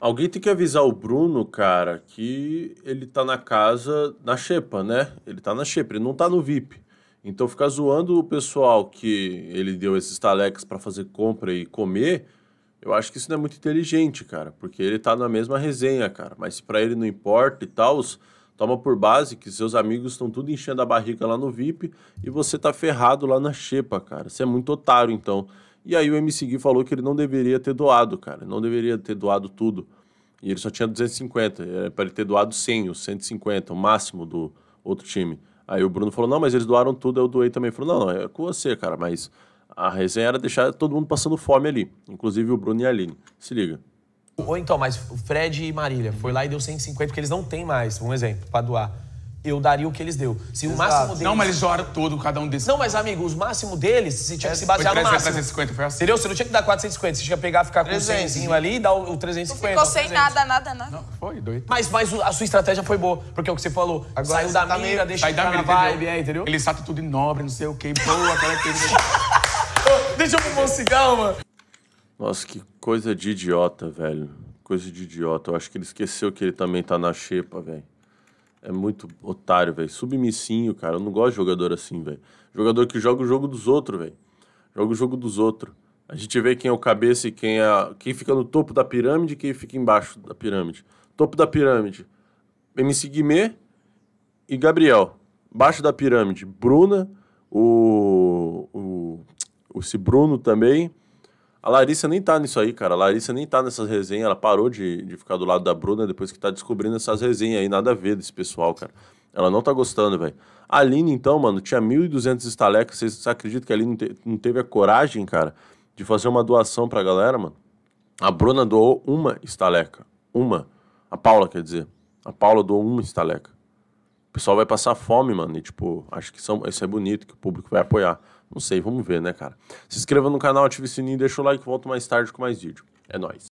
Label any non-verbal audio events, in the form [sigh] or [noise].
Alguém tem que avisar o Bruno, cara, que ele tá na casa, na xepa, né? Ele tá na xepa, ele não tá no VIP. Então ficar zoando o pessoal que ele deu esses talex para fazer compra e comer, eu acho que isso não é muito inteligente, cara, porque ele tá na mesma resenha, cara. Mas se pra ele não importa e tal, toma por base que seus amigos estão tudo enchendo a barriga lá no VIP e você tá ferrado lá na xepa, cara. Você é muito otário, então. E aí o MC Gui falou que ele não deveria ter doado, cara. Não deveria ter doado tudo. E ele só tinha 250. Era para ele ter doado 100, os 150, o máximo do outro time. Aí o Bruno falou: Não, mas eles doaram tudo, eu doei também. Ele falou: Não, não, é com você, cara. Mas a resenha era deixar todo mundo passando fome ali, inclusive o Bruno e a Aline. Se liga. Ou então, mas o Fred e Marília foi lá e deu 150, porque eles não têm mais, um exemplo, para doar eu daria o que eles deu. Se o máximo deles. Não, mas eles oram todo, cada um desses. Não, mas, amigo, o máximo deles, se tinha que é, se basear foi 300, no máximo. 350, foi assim. Entendeu? Você não tinha que dar 450, você tinha que pegar, ficar 300. com o 100 ali e dar o 350. Não ficou sem nada, nada, nada. Não, foi, doido. Mas, mas a sua estratégia foi boa, porque é o que você falou. Agora saiu da tá mira, meio... deixa da vibe, entendeu? É, entendeu? Ele sabe tudo em nobre, não sei o que, boa, característica. [laughs] deixa eu fumar um cigarro, mano. Nossa, que coisa de idiota, velho. Coisa de idiota. Eu acho que ele esqueceu que ele também tá na xepa, velho. É muito otário, velho. Submissinho, cara. Eu não gosto de jogador assim, velho. Jogador que joga o jogo dos outros, velho. Joga o jogo dos outros. A gente vê quem é o cabeça e quem é. Quem fica no topo da pirâmide e quem fica embaixo da pirâmide. Topo da pirâmide. MC Guimê e Gabriel. Baixo da pirâmide. Bruna. O. O. Esse Bruno também. A Larissa nem tá nisso aí, cara. A Larissa nem tá nessas resenhas. Ela parou de, de ficar do lado da Bruna depois que tá descobrindo essas resenhas aí. Nada a ver desse pessoal, cara. Ela não tá gostando, velho. A Aline, então, mano, tinha 1.200 estalecas. Vocês acreditam que a Aline não, te, não teve a coragem, cara, de fazer uma doação pra galera, mano? A Bruna doou uma estaleca. Uma. A Paula, quer dizer. A Paula doou uma estaleca pessoal vai passar fome, mano. E, tipo, acho que são, isso é bonito, que o público vai apoiar. Não sei, vamos ver, né, cara? Se inscreva no canal, ative o sininho, deixa o like, volto mais tarde com mais vídeo. É nóis.